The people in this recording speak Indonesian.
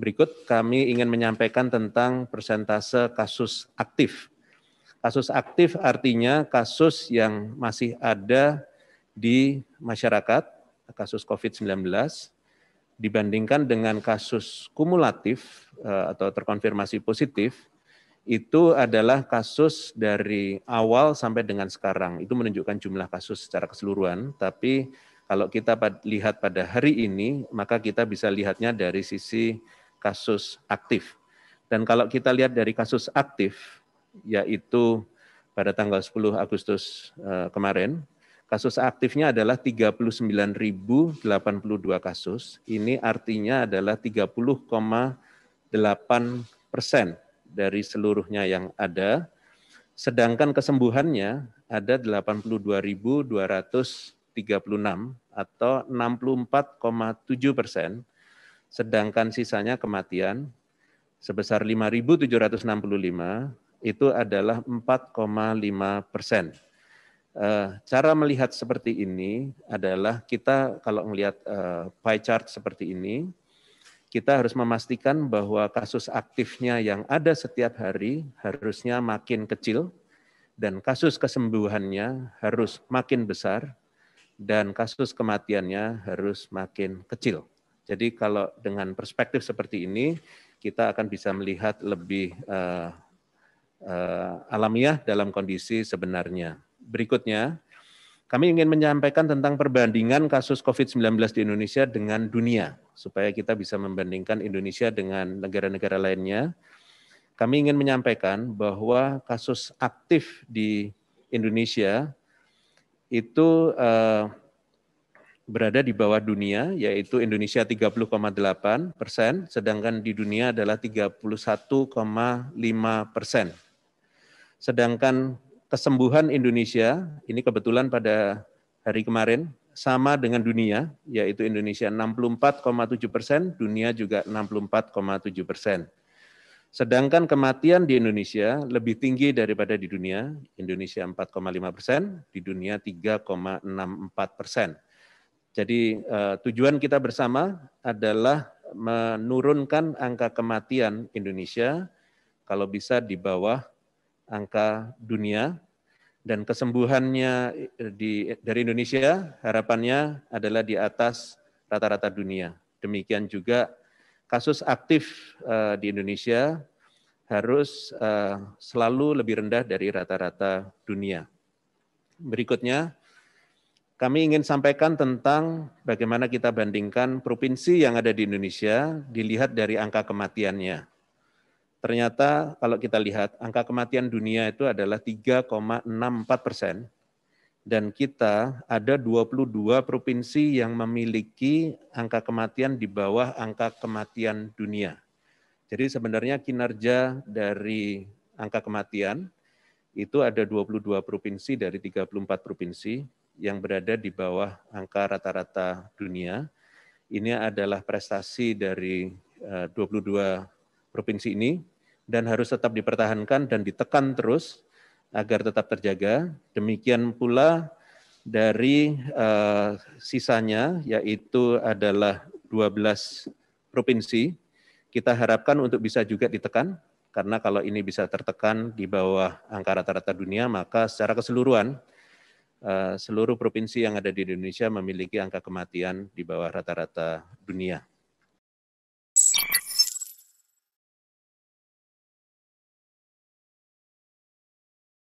Berikut kami ingin menyampaikan tentang persentase kasus aktif. Kasus aktif artinya kasus yang masih ada di masyarakat, kasus COVID-19, dibandingkan dengan kasus kumulatif eh, atau terkonfirmasi positif, itu adalah kasus dari awal sampai dengan sekarang. Itu menunjukkan jumlah kasus secara keseluruhan, tapi kalau kita lihat pada hari ini, maka kita bisa lihatnya dari sisi kasus aktif. Dan kalau kita lihat dari kasus aktif, yaitu pada tanggal 10 Agustus eh, kemarin, kasus aktifnya adalah 39.082 kasus. Ini artinya adalah 30,8 persen dari seluruhnya yang ada. Sedangkan kesembuhannya ada 82.236 atau 64,7 persen sedangkan sisanya kematian sebesar 5.765 itu adalah 4,5 persen. Eh, cara melihat seperti ini adalah kita kalau melihat eh, pie chart seperti ini, kita harus memastikan bahwa kasus aktifnya yang ada setiap hari harusnya makin kecil dan kasus kesembuhannya harus makin besar dan kasus kematiannya harus makin kecil. Jadi kalau dengan perspektif seperti ini, kita akan bisa melihat lebih uh, uh, alamiah dalam kondisi sebenarnya. Berikutnya, kami ingin menyampaikan tentang perbandingan kasus COVID-19 di Indonesia dengan dunia, supaya kita bisa membandingkan Indonesia dengan negara-negara lainnya. Kami ingin menyampaikan bahwa kasus aktif di Indonesia itu uh, berada di bawah dunia, yaitu Indonesia 30,8 persen, sedangkan di dunia adalah 31,5 persen. Sedangkan kesembuhan Indonesia, ini kebetulan pada hari kemarin, sama dengan dunia, yaitu Indonesia 64,7 persen, dunia juga 64,7 persen. Sedangkan kematian di Indonesia lebih tinggi daripada di dunia. Indonesia 4,5 persen, di dunia 3,64 persen. Jadi uh, tujuan kita bersama adalah menurunkan angka kematian Indonesia kalau bisa di bawah angka dunia dan kesembuhannya eh, di, dari Indonesia harapannya adalah di atas rata-rata dunia. Demikian juga kasus aktif uh, di Indonesia harus uh, selalu lebih rendah dari rata-rata dunia. Berikutnya, kami ingin sampaikan tentang bagaimana kita bandingkan provinsi yang ada di Indonesia dilihat dari angka kematiannya. Ternyata kalau kita lihat angka kematian dunia itu adalah 3,64 persen dan kita ada 22 provinsi yang memiliki angka kematian di bawah angka kematian dunia. Jadi sebenarnya kinerja dari angka kematian itu ada 22 provinsi dari 34 provinsi yang berada di bawah angka rata-rata dunia. Ini adalah prestasi dari 22 eh, provinsi ini dan harus tetap dipertahankan dan ditekan terus agar tetap terjaga. Demikian pula dari uh, sisanya yaitu adalah 12 provinsi. Kita harapkan untuk bisa juga ditekan karena kalau ini bisa tertekan di bawah angka rata-rata dunia maka secara keseluruhan Eh, seluruh provinsi yang ada di Indonesia memiliki angka kematian di bawah rata-rata dunia.